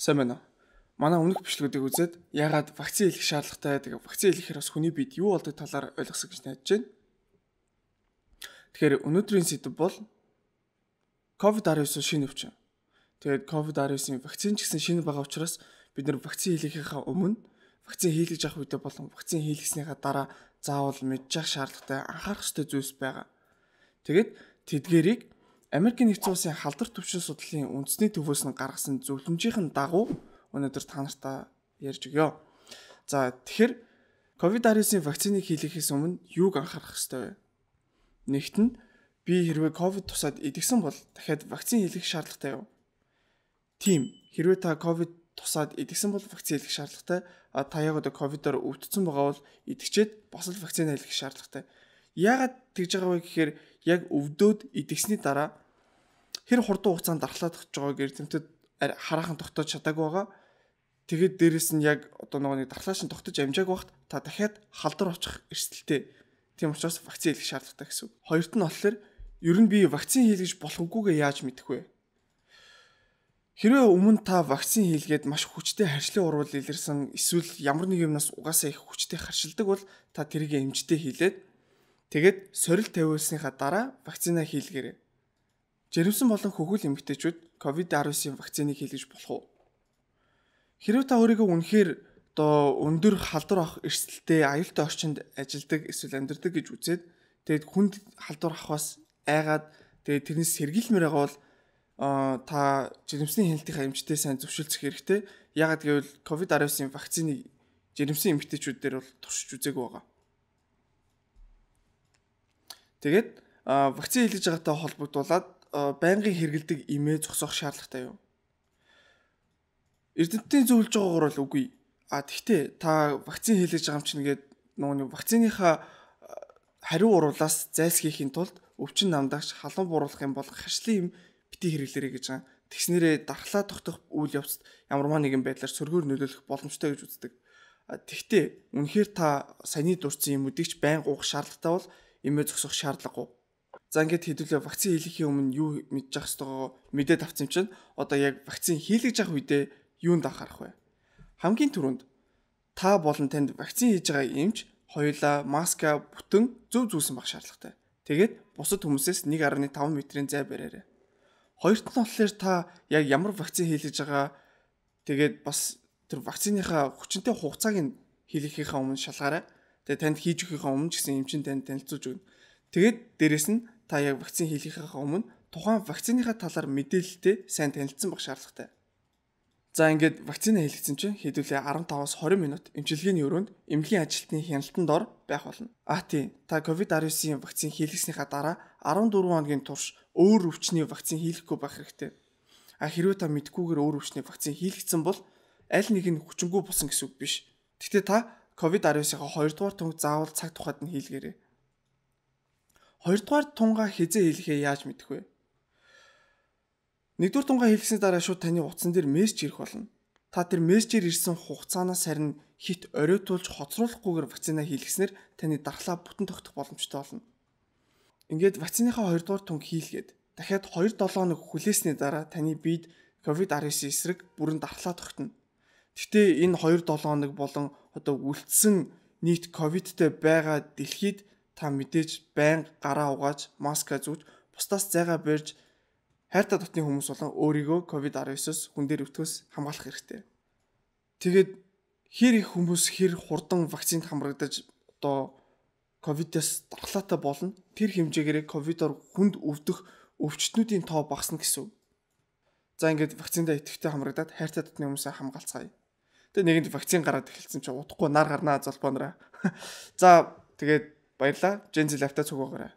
сайн байна уу? Манай өмнөх бичлэгүүдийг үзээд ягаад вакцины хийх шаардлагатай тэгээ вакцины хийхээр бас хүний биед юу болдог талаар ойлгосон гэж найдаж байна. Тэгэхээр өнөөдрийн сэдв бол COVID-19 шинэ өвчин. Тэгээд COVID-19-ийн вакцин ч гэсэн шинэ байгаа учраас бид нэр вакцины хийхийнхаа өмнө вакцин хийлгэж авах үедээ болон вакцин хийлгэснийхаа дараа заавал мэдчих шаардлагатай анхаарах ёстой зүйлс байгаа. Тэгээд тэдгэрийг Америкийн нэгдсэн улсын халдвар төвшин судлалын үндэсний төвөөс нь гаргасан зөвлөмжийн дагуу өнөөдөр та нартай ярьж өгье. За тэгэхээр COVID-19-ийн вакциныг хийлгэхээс өмнө юуг анхаарах ёстой вэ? Нэгт нь би хэрвээ COVID тусаад идэгсэн бол дахиад вакцин хийлгэх шаардлагатай юу? Тийм, хэрвээ та COVID тусаад идэгсэн бол вакцин хийлгэх шаардлагатай. А та яг одоо COVID-оор өвдсөн байгаа бол идэгчээд бос л вакцина хийлгэх шаардлагатай. Яагаад тэгж байгаа вэ гэхээр яг өвдөөд идэгсний дараа хэр хурдан хугацаанд дархлаад өгч байгааг эрдэмтэд хараахан тогтоож чадаагүй байгаа. Тэгээд дээрэс нь яг одоо нэг дархлаач нь тогтож амжааг байхад та дахиад халдвар очих эрсдэлтэй. Тийм учраас вакцин хийх шаардлагатай гэсэн үг. Хоёрт нь болохоор ер нь би вакцин хийлгэж болох үгүйгээ яаж мэдэх вэ? Хэрвээ өмнө та вакцин хийлгээд маш хүчтэй харшлын урвал илэрсэн эсвэл ямар нэг юмнаас угаасаа их хүчтэй харшилдаг бол та тэрийг эмчтэй хийлээд Тэгээд сорилт тавиулсныхаа дараа вакцина хийлгээрэй. Жирэмсэн болон хөхүүл эмэгтэйчүүд COVID-19-ийн вакциныг хийлгэж болох уу? Хэрвээ та өөрийгөө үнэхээр одоо өндөр халдвар авах эрсдэлтэй аюултай орчинд ажилладаг эсвэл амьдардаг гэж үзээд тэгээд хүнд халдвар авахаас айгаад тэгээд тэрнээс сэргийлмээр байгаа бол та жирэмсний хяналтынхаа эмчтэй сайн зөвшөлдсөх хэрэгтэй. Яагаад гэвэл COVID-19-ийн вакциныг жирэмсэн эмэгтэйчүүд дээр бол туршиж үзээгүй байгаа. Тэгээд вакцины хийлгэж байгаатай холбогдуулаад байнгын хэрэгэлдэг имээ зогсоох шаардлагатай юу? Эрдэнтдийн зөвлөж байгаагаар бол үгүй. А тэгтээ та вакцины хийлгэж байгаа юм чинь ингээд нөгөө вакциныхаа хариу уруулаас зайлсхийхийн тулд өвчин намдагч халуун бууруулах юм бол хашлын юм бити хэрэглэрэй гэж байгаа. Тэгснэрээ дархлаа тогтох үйл явцад ямарваа нэгэн байдлаар сөргөөр нөлөөлөх боломжтой гэж үздэг. Тэгтээ үнэхээр та саний дурдсан юмүүдийг ч байнга уух шаардлагатай бол эмээ зогсох шаардлагагүй. За ингээд хэдүүлээ вакцины хийлгэхийн өмнө юу мэдж ах хэвээр мэдээд авсан юм чинь одоо яг вакцины хийлгэж ах үедээ юунд анхаарах вэ? Хамгийн түрүүнд та болон танд вакцины хийж байгаа эмч хоёулаа маска бүтэн зөв зүүсэн байх шаардлагатай. Тэгээд бусад хүмүүсээс 1.5 метрийн зай бариарай. Хоёрт нь болохоор та яг ямар вакцины хийлгэж байгаа тэгээд бас тэр вакциныхаа хүчинтэй хугацааг нь хийлгэхийнхаа өмнө шалгаарай Тэгээ танд хийж өгөхийнхаа өмнө ч гэсэн эмчин танд танилцуулж өгнө. Тэгээд дээрэс нь та яг вакцины хийлгийнхаа өмнө тухайн вакциныхаа талаар мэдээлэлтэй сайн танилцсан байх шаардлагатай. За ингээд вакцина хийлгэсэн чинь хэдүүлээ 15-аас 20 минут эмчилгээний өрөөнд эмнэлгийн ажилтны хяналтанд ор байх болно. А тийм, та COVID-19-ийн вакцин хийлгэснийхаа дараа 14 хоногийн турш өөр өвчний вакцин хийлгэхгүй байх хэрэгтэй. А хэрвээ та мэдгүйгээр өөр өвчний вакцин хийлгэсэн бол аль нэг нь хүчингүй болсон гэсэн үг биш. Гэхдээ та COVID-19-ийн 2 дугаар тунг заавал цаг тухайд нь хийлгээрэй. 2 дугаар тунгаа хизээ хийлгэхээ яаж мэдэх вэ? 1 дугаар тунгаа хийлгэсний дараа шууд таны утсан дээр мессеж ирэх болно. Та тэр мессежээр ирсэн хугацаанаас харин хит оройтуулж хоцруулахгүйгээр вакцина хийлгэснээр таны дархлаа бүтэн тогтох боломжтой болно. Ингээд вакциныхаа 2 дугаар тунг хийлгээд дахиад 2-7 хоног хүлээсний дараа таны биед COVID-19 эсрэг бүрэн дархлаа тогтно. Гэхдээ энэ 2-7 хоног болон одоо үлдсэн нийт ковидтэй байгаа дэлхийд та мэдээж байнга гараа угааж, маска зүүж, бусдаас зайгаа барьж хайртай дотны хүмүүс болон өөрийгөө ковид-19-с хүн дээр өвтгөөс хамгаалах хэрэгтэй. Тэгээд хэр их хүмүүс хэр хурдан вакцинд хамрагдаж одоо ковидээс дархлаатай болно. Тэр хэмжээгээрээ ковидор хүнд өвдөх өвчтнүүдийн тоо багасна гэсэн. За ингээд вакцинда идэвхтэй хамрагдаад хайртай дотны хүмүүсээ хамгаалцгаая. Тэгээ нэгэнд вакцин гараад эхэлсэн чинь удахгүй нар гарнаа золбоонороо. За тэгээд баярлаа. Genzy Lab-та цуг байгаарай.